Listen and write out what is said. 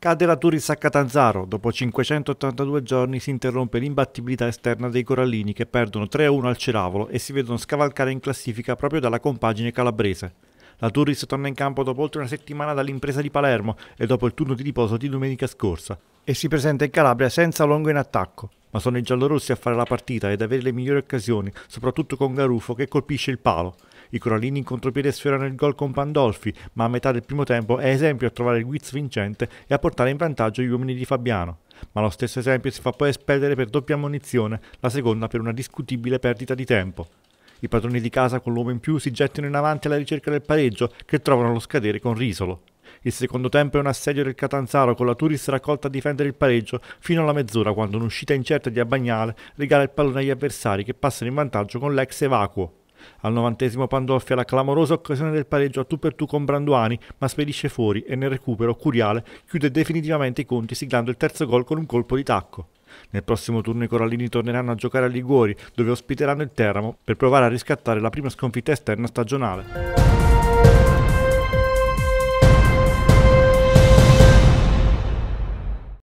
Cade la Turis a Catanzaro, dopo 582 giorni si interrompe l'imbattibilità esterna dei Corallini che perdono 3-1 al Ceravolo e si vedono scavalcare in classifica proprio dalla compagine calabrese. La Turris torna in campo dopo oltre una settimana dall'impresa di Palermo e dopo il turno di riposo di domenica scorsa e si presenta in Calabria senza Longo in attacco, ma sono i giallorossi a fare la partita ed avere le migliori occasioni, soprattutto con Garufo che colpisce il palo. I Corallini in contropiede sfiorano il gol con Pandolfi, ma a metà del primo tempo è esempio a trovare il Guiz vincente e a portare in vantaggio gli uomini di Fabiano. Ma lo stesso esempio si fa poi espellere per doppia ammonizione, la seconda per una discutibile perdita di tempo. I padroni di casa con l'uomo in più si gettano in avanti alla ricerca del pareggio che trovano lo scadere con Risolo. Il secondo tempo è un assedio del Catanzaro con la Turis raccolta a difendere il pareggio fino alla mezz'ora quando un'uscita incerta di Abagnale regala il pallone agli avversari che passano in vantaggio con l'ex evacuo. Al novantesimo Pandolfi ha la clamorosa occasione del pareggio a tu per tu con Branduani, ma spedisce fuori e nel recupero Curiale chiude definitivamente i conti siglando il terzo gol con un colpo di tacco. Nel prossimo turno i Corallini torneranno a giocare a Liguori, dove ospiteranno il Teramo per provare a riscattare la prima sconfitta esterna stagionale.